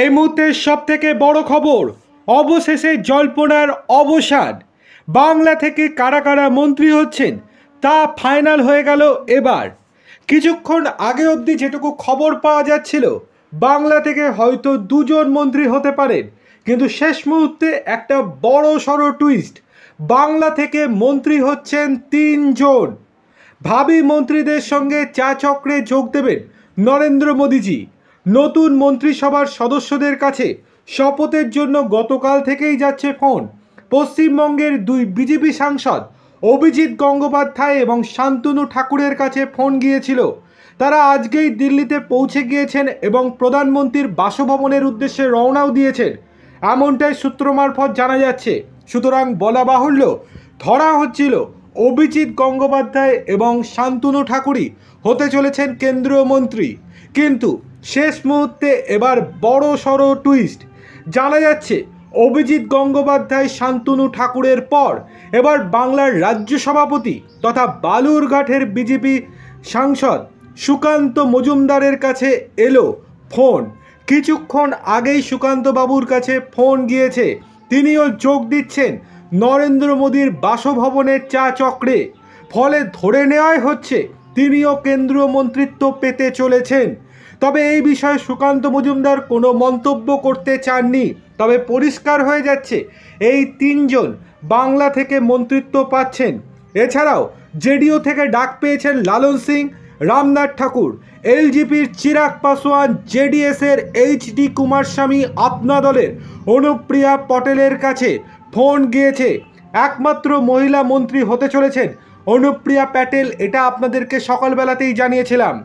এই মুহূর্তে সবথেকে বড় খবর অবশেষে জল্পনার অবসান বাংলা থেকে কারা কারা মন্ত্রী হচ্ছেন তা ফাইনাল হয়ে গেল এবার কিছুক্ষণ আগে অবধি যেটুকু খবর পাওয়া যাচ্ছিল বাংলা থেকে হয়তো দুজন মন্ত্রী হতে পারেন কিন্তু শেষ মুহূর্তে একটা বড় সড়ো টুইস্ট বাংলা থেকে মন্ত্রী হচ্ছেন তিনজন ভাবি মন্ত্রীদের সঙ্গে চা চক্রে যোগ দেবেন নরেন্দ্র মোদীজি নতুন মন্ত্রিসভার সদস্যদের কাছে শপথের জন্য গতকাল থেকেই যাচ্ছে ফোন পশ্চিমবঙ্গের দুই বিজেপি সাংসদ অভিজিৎ গঙ্গোপাধ্যায় এবং শান্তনু ঠাকুরের কাছে ফোন গিয়েছিল তারা আজকেই দিল্লিতে পৌঁছে গিয়েছেন এবং প্রধানমন্ত্রীর বাসভবনের উদ্দেশ্যে রওনাও দিয়েছেন এমনটাই সূত্র মারফত জানা যাচ্ছে সুতরাং বলা বাহুল্য ধরা হচ্ছিল অভিজিৎ গঙ্গোপাধ্যায় এবং শান্তনু ঠাকুরই হতে চলেছেন কেন্দ্রীয় মন্ত্রী কিন্তু শেষ মুহূর্তে এবার বড় সড়ো টুইস্ট জানা যাচ্ছে অভিজিৎ গঙ্গোপাধ্যায় শান্তনু ঠাকুরের পর এবার বাংলার রাজ্য সভাপতি তথা বালুরঘাটের বিজেপি সাংসদ সুকান্ত মজুমদারের কাছে এলো ফোন কিছুক্ষণ আগেই সুকান্তবাবুর কাছে ফোন গিয়েছে তিনিও যোগ দিচ্ছেন নরেন্দ্র মোদীর বাসভবনের চা চক্রে ফলে ধরে নেওয়াই হচ্ছে তিনিও কেন্দ্রীয় মন্ত্রিত্ব পেতে চলেছেন তবে এই বিষয়ে সুকান্ত মজুমদার কোনো মন্তব্য করতে চাননি তবে পরিষ্কার হয়ে যাচ্ছে এই তিনজন বাংলা থেকে মন্ত্রিত্ব পাচ্ছেন এছাড়াও জেডিও থেকে ডাক পেয়েছেন লালন সিং রামনাথ ঠাকুর এলজিপির চিরাগ পাসোয়ান জেডিএসের এইচ ডি কুমারস্বামী আপনা দলের অনুপ্রিয়া পটেলের কাছে ফোন গিয়েছে একমাত্র মহিলা মন্ত্রী হতে চলেছেন অনুপ্রিয়া প্যাটেল এটা আপনাদেরকে সকালবেলাতেই জানিয়েছিলাম